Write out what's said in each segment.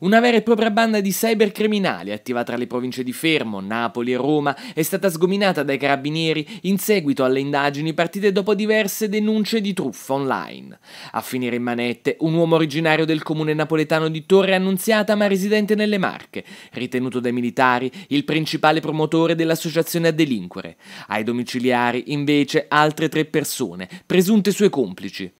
Una vera e propria banda di cybercriminali attiva tra le province di Fermo, Napoli e Roma è stata sgominata dai carabinieri in seguito alle indagini partite dopo diverse denunce di truffa online. A finire in manette un uomo originario del comune napoletano di Torre Annunziata ma residente nelle Marche, ritenuto dai militari il principale promotore dell'associazione a delinquere. Ai domiciliari invece altre tre persone, presunte sue complici.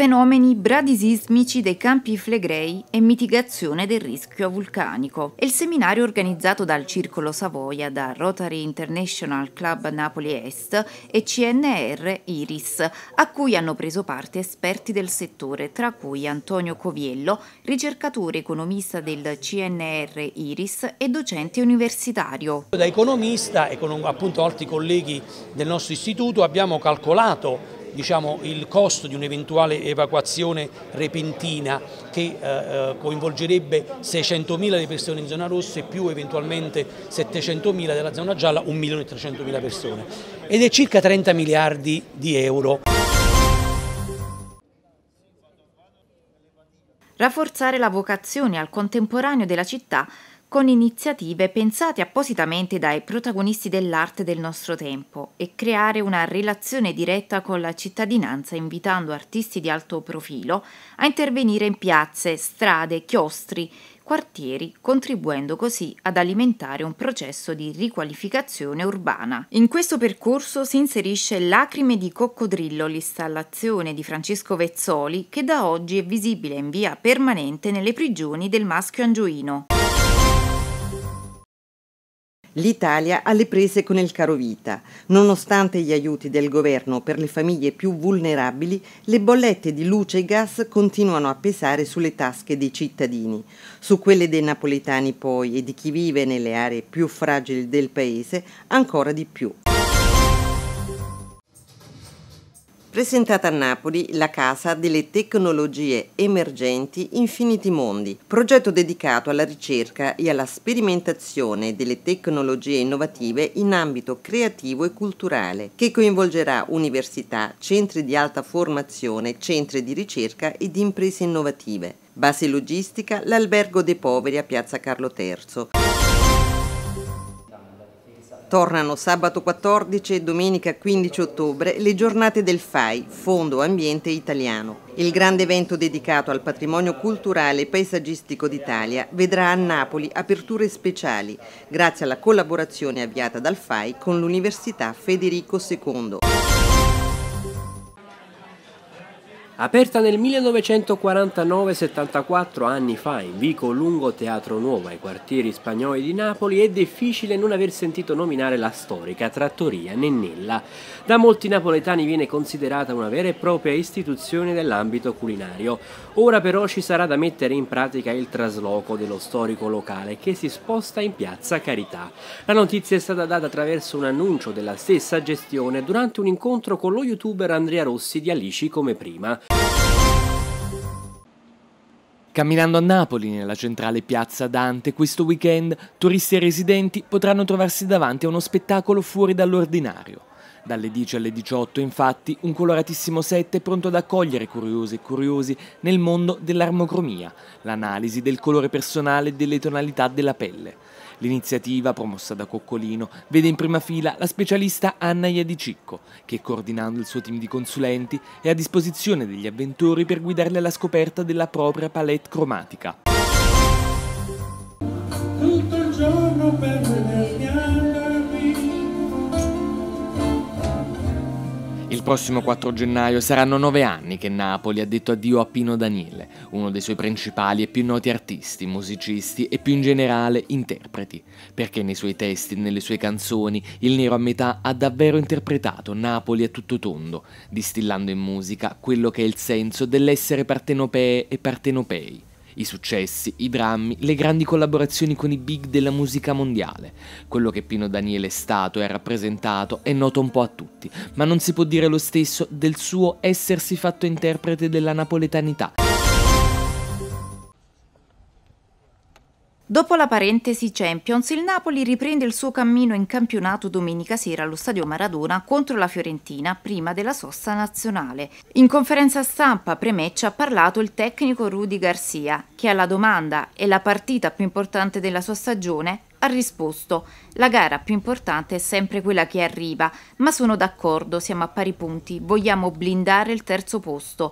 fenomeni bradisismici dei campi flegrei e mitigazione del rischio vulcanico. È il seminario organizzato dal Circolo Savoia, da Rotary International Club Napoli Est e CNR Iris, a cui hanno preso parte esperti del settore, tra cui Antonio Coviello, ricercatore economista del CNR Iris e docente universitario. Da economista e con appunto altri colleghi del nostro istituto abbiamo calcolato diciamo, il costo di un'eventuale evacuazione repentina che eh, eh coinvolgerebbe 600.000 le persone in zona rossa e più eventualmente 700.000 della zona gialla, 1.300.000 persone ed è circa 30 miliardi di euro. Rafforzare la vocazione al contemporaneo della città con iniziative pensate appositamente dai protagonisti dell'arte del nostro tempo e creare una relazione diretta con la cittadinanza invitando artisti di alto profilo a intervenire in piazze, strade, chiostri, quartieri, contribuendo così ad alimentare un processo di riqualificazione urbana. In questo percorso si inserisce Lacrime di coccodrillo, l'installazione di Francesco Vezzoli, che da oggi è visibile in via permanente nelle prigioni del maschio angioino. L'Italia ha le prese con il caro vita. Nonostante gli aiuti del governo per le famiglie più vulnerabili, le bollette di luce e gas continuano a pesare sulle tasche dei cittadini. Su quelle dei napoletani poi e di chi vive nelle aree più fragili del paese ancora di più. Presentata a Napoli la Casa delle Tecnologie Emergenti Infiniti Mondi, progetto dedicato alla ricerca e alla sperimentazione delle tecnologie innovative in ambito creativo e culturale, che coinvolgerà università, centri di alta formazione, centri di ricerca ed imprese innovative. Base logistica, l'Albergo dei Poveri a Piazza Carlo III. Tornano sabato 14 e domenica 15 ottobre le giornate del FAI, Fondo Ambiente Italiano. Il grande evento dedicato al patrimonio culturale e paesaggistico d'Italia vedrà a Napoli aperture speciali, grazie alla collaborazione avviata dal FAI con l'Università Federico II. Aperta nel 1949-74 anni fa in Vico Lungo Teatro Nuovo ai quartieri spagnoli di Napoli, è difficile non aver sentito nominare la storica trattoria Nennella. Da molti napoletani viene considerata una vera e propria istituzione nell'ambito culinario. Ora però ci sarà da mettere in pratica il trasloco dello storico locale che si sposta in piazza Carità. La notizia è stata data attraverso un annuncio della stessa gestione durante un incontro con lo youtuber Andrea Rossi di Alici come prima. Camminando a Napoli, nella centrale piazza Dante, questo weekend turisti e residenti potranno trovarsi davanti a uno spettacolo fuori dall'ordinario. Dalle 10 alle 18 infatti un coloratissimo set è pronto ad accogliere curiosi e curiosi nel mondo dell'armocromia, l'analisi del colore personale e delle tonalità della pelle. L'iniziativa, promossa da Coccolino, vede in prima fila la specialista Anna Iadicicco, che coordinando il suo team di consulenti è a disposizione degli avventori per guidarli alla scoperta della propria palette cromatica. il prossimo 4 gennaio saranno nove anni che Napoli ha detto addio a Pino Daniele, uno dei suoi principali e più noti artisti, musicisti e più in generale interpreti, perché nei suoi testi e nelle sue canzoni il nero a metà ha davvero interpretato Napoli a tutto tondo, distillando in musica quello che è il senso dell'essere partenopee e partenopei. I successi, i drammi, le grandi collaborazioni con i big della musica mondiale. Quello che Pino Daniele è stato e ha rappresentato è noto un po' a tutti, ma non si può dire lo stesso del suo essersi fatto interprete della napoletanità. Dopo la parentesi Champions, il Napoli riprende il suo cammino in campionato domenica sera allo stadio Maradona contro la Fiorentina prima della sosta nazionale. In conferenza stampa pre-match ha parlato il tecnico Rudy Garcia, che alla domanda è la partita più importante della sua stagione, ha risposto la gara più importante è sempre quella che arriva, ma sono d'accordo, siamo a pari punti, vogliamo blindare il terzo posto.